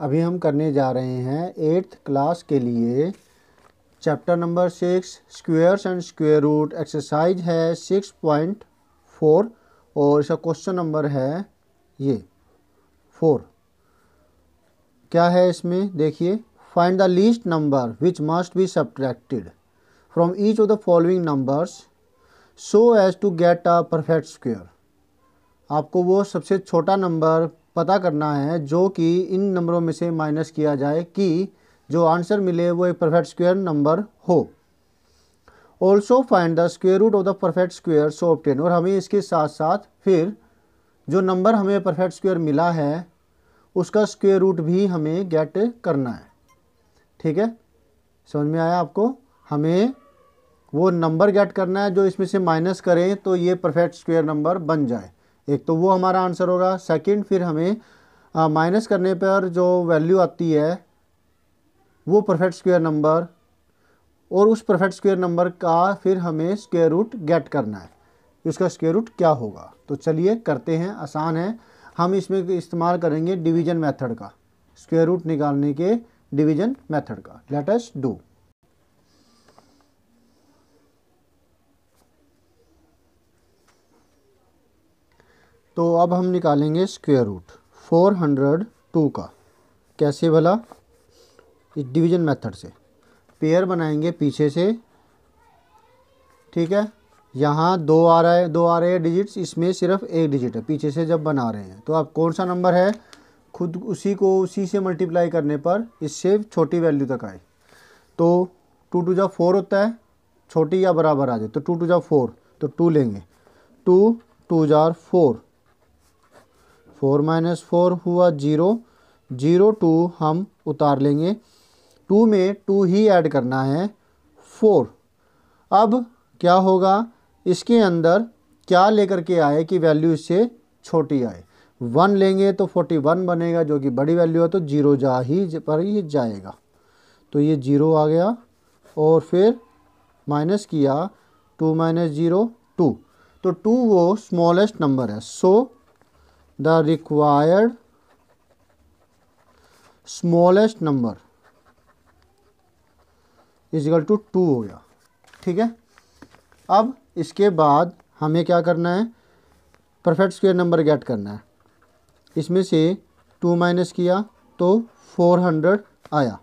अभी हम करने जा रहे हैं एट्थ क्लास के लिए chapter number six squares and square root exercise है सिक्स पॉइंट फोर और इसका क्वेश्चन नंबर है ये फोर क्या है इसमें देखिए find the least number which must be subtracted from each of the following numbers so as to get a perfect square आपको वो सबसे छोटा नंबर पता करना है जो कि इन नंबरों में से माइनस किया जाए कि जो आंसर मिले वो एक परफेक्ट स्क्वायर नंबर हो also find the square root of the perfect square so obtained और हमें इसके साथ साथ फिर जो नंबर हमें परफेक्ट स्क्वेयर मिला है उसका स्क्वेयर रूट भी हमें गेट करना है ठीक है समझ में आया आपको हमें वो नंबर गेट करना है जो इसमें से माइनस करें तो ये परफेक्ट स्क्वेयर नंबर बन जाए एक तो वो हमारा आंसर होगा सेकंड फिर हमें माइनस करने पर जो वैल्यू आती है वो परफेक्ट स्क्वायर नंबर और उस परफेक्ट स्क्वायर नंबर का फिर हमें स्क्वायर रूट गेट करना है उसका स्क्वायर रूट क्या होगा तो चलिए करते हैं आसान है हम इसमें इस्तेमाल करेंगे डिवीजन मेथड का स्क्वायर रूट निकालने के डिवीजन मेथड का लेट अस डू तो अब हम निकालेंगे square root four hundred two का कैसे भला इस डिवीजन मेथड से पेयर बनाएंगे पीछे से ठीक है यहाँ दो आ रहा है दो आ रहे हैं डिजिट्स इसमें सिर्फ एक डिजिट है पीछे से जब बना रहे हैं तो अब कौन सा नंबर है खुद उसी को उसी से मल्टीप्लाई करने पर इससे छोटी वैल्यू तक आए तो टू टू जब फोर होता है छोटी या बराबर आ जाए तो टू टू जब फोर तो टू लेंगे टू टू जार फोर फोर माइनस फोर हुआ जीरो जीरो टू हम उतार लेंगे टू में टू ही ऐड करना है फोर अब क्या होगा इसके अंदर क्या लेकर के आए कि वैल्यू इससे छोटी आए वन लेंगे तो फोर्टी वन बनेगा जो कि बड़ी वैल्यू है तो जीरो जा ही पर ही जाएगा तो ये जीरो आ गया और फिर माइनस किया टू माइनस जीरो टू तो टू वो स्मॉलेस्ट नंबर है so so, the required smallest number is equal to two हो गया ठीक है अब इसके बाद हमें क्या करना है परफेक्ट स्क्वेयर नंबर गेट करना है इसमें से टू माइनस किया तो फोर हंड्रेड आया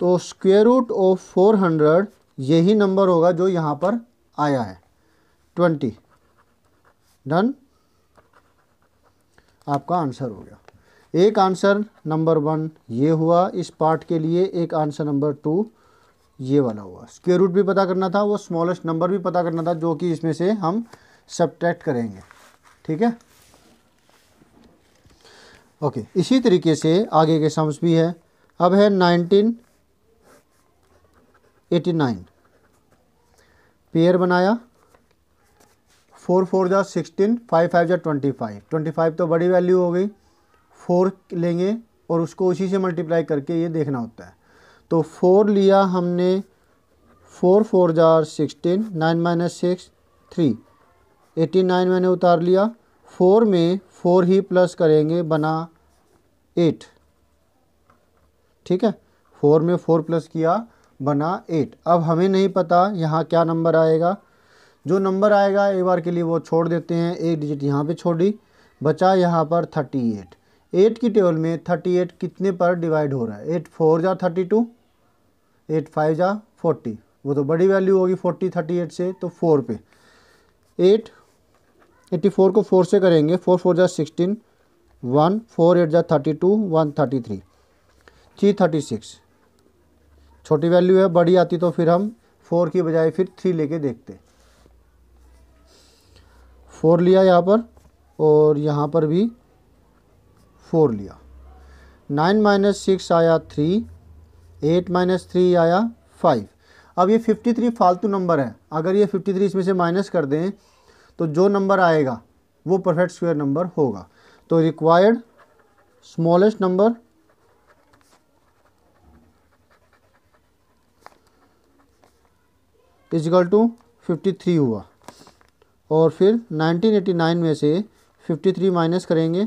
तो square root of four hundred यही नंबर होगा जो यहाँ पर आया है ट्वेंटी डन आपका आंसर हो गया एक आंसर नंबर वन ये हुआ इस पार्ट के लिए एक आंसर नंबर टू ये वाला हुआ स्केयर रूट भी पता करना था वो स्मॉलेस्ट नंबर भी पता करना था जो कि इसमें से हम सब्ट्रैक्ट करेंगे ठीक है ओके इसी तरीके से आगे के सम्स भी है अब है नाइनटीन एटी नाइन पेयर बनाया फोर फोर जा सिक्सटीन फाइव फाइव जा ट्वेंटी फाइव ट्वेंटी फाइव तो बड़ी वैल्यू हो गई फोर लेंगे और उसको उसी से मल्टीप्लाई करके ये देखना होता है तो फोर लिया हमने फोर फोर जार sixteen nine minus six three eighty nine मैंने उतार लिया फोर में फोर ही प्लस करेंगे बना एट ठीक है फोर में फोर प्लस किया बना एट अब हमें नहीं पता यहाँ क्या नंबर आएगा जो नंबर आएगा एक बार के लिए वो छोड़ देते हैं एक डिजिट यहाँ पे छोड़ी बचा यहाँ पर थर्टी एट एट की टेबल में थर्टी एट कितने पर डिवाइड हो रहा है एट फोर जा थर्टी टू एट फाइव जा फोर्टी वो तो बड़ी वैल्यू होगी फोर्टी थर्टी एट से तो फोर पे एट एट्टी फोर को फोर से करेंगे फोर फोर जा सिक्सटीन वन फोर एट जा thirty two one thirty three three thirty six छोटी वैल्यू है बड़ी आती तो फिर हम फोर की बजाय फिर थ्री लेके देखते फोर लिया यहाँ पर और यहाँ पर भी फोर लिया नाइन माइनस सिक्स आया थ्री एट माइनस थ्री आया फाइव अब ये फिफ्टी थ्री फालतू नंबर है अगर ये फिफ्टी थ्री इसमें से माइनस कर दें तो जो नंबर आएगा वो परफेक्ट स्क्वायर नंबर होगा तो required smallest number is equal to fifty three हुआ और फिर 1989 में से 53 माइनस करेंगे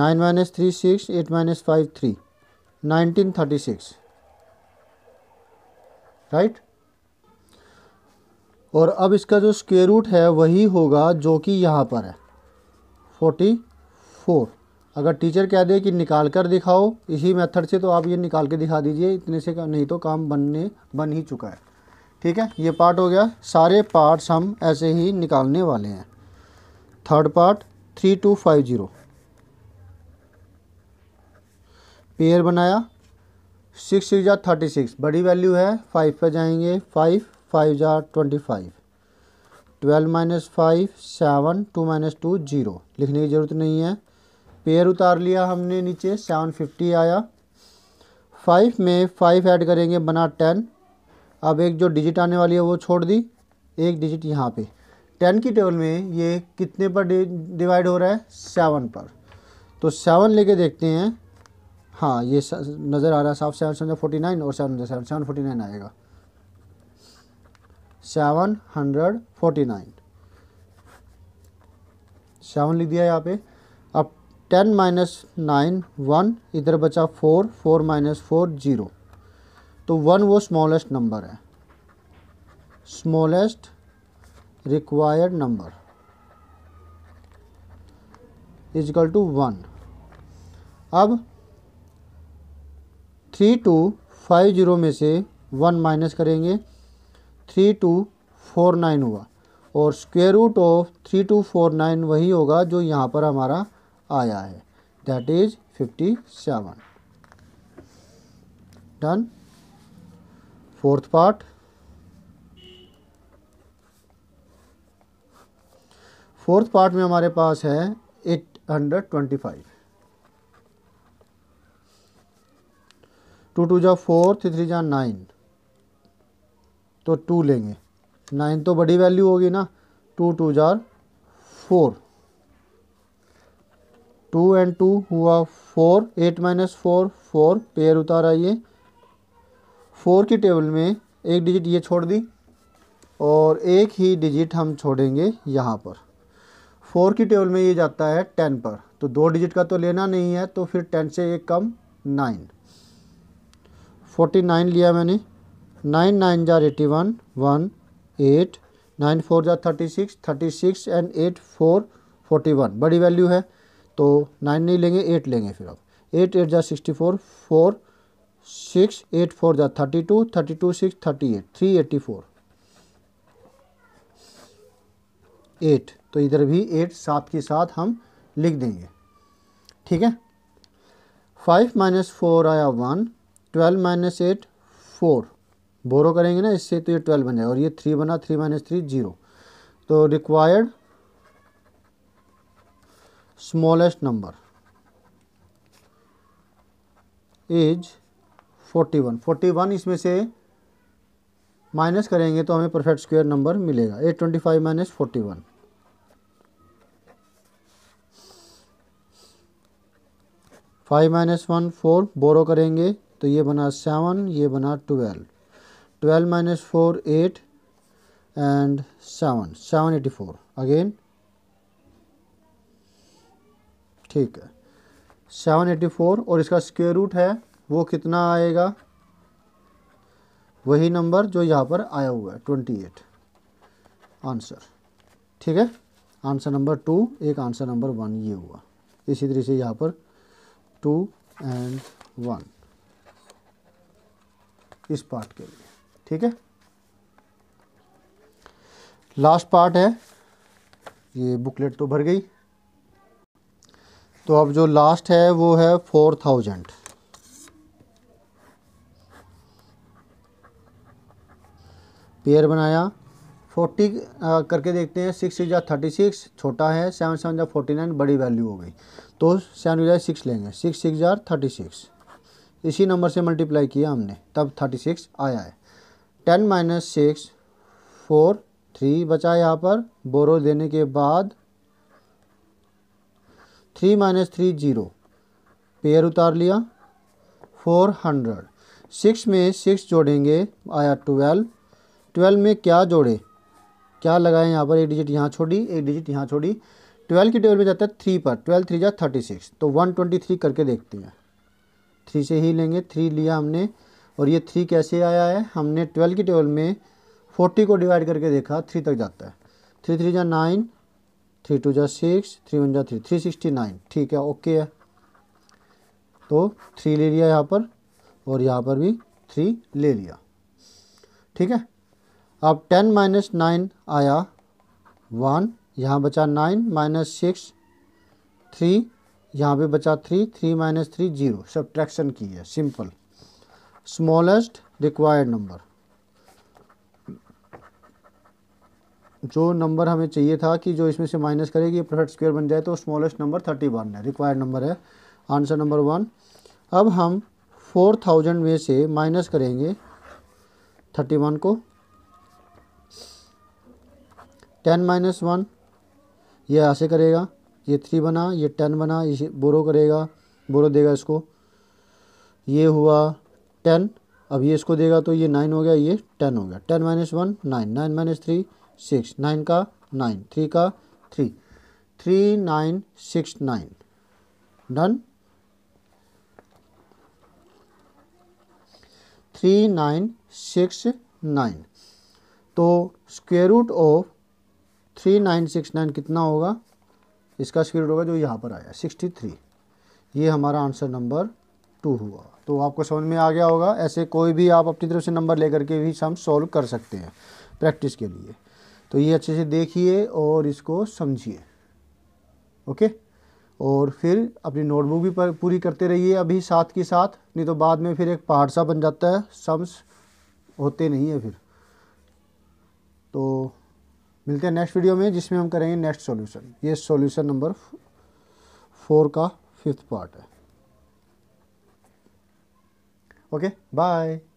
9 minus three six eight minus five three nineteen thirty six right और अब इसका जो स्क्वेयर रूट है वही होगा जो कि यहाँ पर है फोर्टी फोर अगर टीचर कह दे कि निकाल कर दिखाओ इसी मेथड से तो आप ये निकाल के दिखा दीजिए इतने से नहीं तो काम बनने बन ही चुका है ठीक है ये पार्ट हो गया सारे पार्ट्स हम ऐसे ही निकालने वाले हैं third part three two five zero pair बनाया सिक्स सिक्स जार थर्टी सिक्स बड़ी वैल्यू है फाइव पर जाएंगे फाइव फाइव जार twenty five twelve minus five seven two minus two zero लिखने की ज़रूरत नहीं है पेयर उतार लिया हमने नीचे सेवन फिफ्टी आया फाइव में फाइव ऐड करेंगे बना टेन अब एक जो डिजिट आने वाली है वो छोड़ दी एक डिजिट यहाँ पे टेन की टेबल में ये कितने पर डिवाइड हो रहा है सेवन पर तो सेवन लेके देखते हैं हाँ ये नज़र आ रहा है साफ सेवन सेवन फोर्टी नाइन और seven seven seven forty nine आएगा seven hundred forty nine seven लिख दिया यहाँ पे टेन माइनस नाइन वन इधर बचा four four minus four zero तो वन वो स्मॉलेस्ट नंबर है smallest required number is equal two one अब थ्री टू फाइव ज़ीरो में से वन माइनस करेंगे थ्री टू फोर नाइन हुआ और square root of three two four nine वही होगा जो यहाँ पर हमारा आया है that is fifty seven done fourth part fourth part में हमारे पास है eight hundred twenty five to to जा फोर थ्री थ्री जा नाइन तो टू लेंगे नाइन तो बड़ी वैल्यू होगी ना टू टू जार फोर टू एंड टू हुआ four eight minus four four pair उतारा ये फोर की टेबल में एक डिजिट ये छोड़ दी और एक ही डिजिट हम छोड़ेंगे यहाँ पर फोर की टेबल में ये जाता है टेन पर तो दो डिजिट का तो लेना नहीं है तो फिर टेन से एक कम नाइन फोर्टी नाइन लिया मैंने नाइन नाइन जार eighty one one eight nine four जार thirty six thirty six and eight four forty one बड़ी वैल्यू है तो नाइन नहीं लेंगे एट लेंगे फिर आप एट एट जा sixty four four six eight four जा thirty two thirty two six thirty eight three eighty four eight तो इधर भी एट सात के साथ हम लिख देंगे ठीक है फाइव माइनस फोर आया one twelve minus eight four borrow करेंगे ना इससे तो ये ट्वेल्व बन जाएगा और ये थ्री बना थ्री माइनस थ्री जीरो तो रिक्वायर्ड smallest number is 41 41 इसमें से माइनस करेंगे तो हमें परफेक्ट स्क्वायर नंबर मिलेगा 825 minus forty one five minus one four borrow करेंगे तो ये बना सेवन ये बना twelve twelve minus four eight and seven seven eighty four again ठीक है सेवन एटी फोर और इसका स्क्वेयर रूट है वो कितना आएगा वही नंबर जो यहाँ पर आया हुआ है ट्वेंटी एट आंसर ठीक है आंसर नंबर टू एक आंसर नंबर वन ये हुआ इसी तरह से यहाँ पर टू एंड वन इस पार्ट के लिए ठीक है लास्ट पार्ट है ये बुकलेट तो भर गई तो अब जो लास्ट है वो है फोर थाउजेंड पेयर बनाया फोर्टी करके देखते हैं सिक्स सिक्स या थर्टी सिक्स छोटा है सेवन सेवन या फोर्टी नाइन बड़ी वैल्यू हो गई तो सेवन या सिक्स लेंगे सिक्स सिक्स या थर्टी सिक्स इसी नंबर से मल्टीप्लाई किया हमने तब थर्टी सिक्स आया है ten minus six four three बचा यहाँ पर बोरो देने के बाद three minus three zero pair उतार लिया फोर हंड्रेड सिक्स में सिक्स जोड़ेंगे आया ट्वेल्व ट्वेल्व में क्या जोड़े क्या लगाए यहाँ पर एक डिजिट यहाँ छोड़ी एक डिजिट यहाँ छोड़ी ट्वेल्व की टेबल में जाता है थ्री पर ट्वेल्व थ्री जा थर्टी सिक्स तो वन ट्वेंटी थ्री करके देखते हैं थ्री से ही लेंगे थ्री लिया हमने और ये थ्री कैसे आया है हमने ट्वेल्व की टेबल में फोर्टी को डिवाइड करके देखा थ्री तक जाता है थ्री थ्री जा नाइन थ्री टू जा सिक्स थ्री वन जा थ्री थ्री सिक्सटी नाइन ठीक है ओके है तो थ्री ले लिया यहाँ पर और यहाँ पर भी थ्री ले लिया ठीक है अब टेन माइनस नाइन आया वन यहाँ बचा नाइन माइनस सिक्स थ्री यहाँ पे बचा three three minus three zero traction की है सिंपल स्मॉलेस्ट रिक्वायर्ड नंबर जो नंबर हमें चाहिए था कि जो इसमें से माइनस करेगी ये परफेक्ट स्क्वायर बन जाए तो स्मॉलेस्ट नंबर थर्टी वन है रिक्वायर्ड नंबर है आंसर नंबर वन अब हम फोर थाउजेंड में से माइनस करेंगे थर्टी वन को टेन माइनस वन ये ऐसे करेगा ये थ्री बना ये टेन बना ये बोरो करेगा बोरो देगा इसको ये हुआ टेन अब ये इसको देगा तो ये नाइन हो गया ये टेन हो गया ten minus one nine nine minus three six nine का नाइन थ्री का three three nine six nine done three nine six nine तो square root of three nine six nine कितना होगा इसका स्क्वेयर रूट होगा जो यहाँ पर आया सिक्सटी थ्री ये हमारा आंसर नंबर टू हुआ तो आपको समझ में आ गया होगा ऐसे कोई भी आप अपनी तरफ से नंबर लेकर के भी सम सॉल्व कर सकते हैं प्रैक्टिस के लिए तो ये अच्छे से देखिए और इसको समझिए ओके और फिर अपनी नोटबुक भी पूरी करते रहिए अभी साथ के साथ नहीं तो बाद में फिर एक पहाड़ सा बन जाता है सम्स होते नहीं है फिर तो मिलते हैं नेक्स्ट वीडियो में जिसमें हम करेंगे नेक्स्ट सॉल्यूशन ये सॉल्यूशन नंबर फोर का फिफ्थ पार्ट है ओके बाय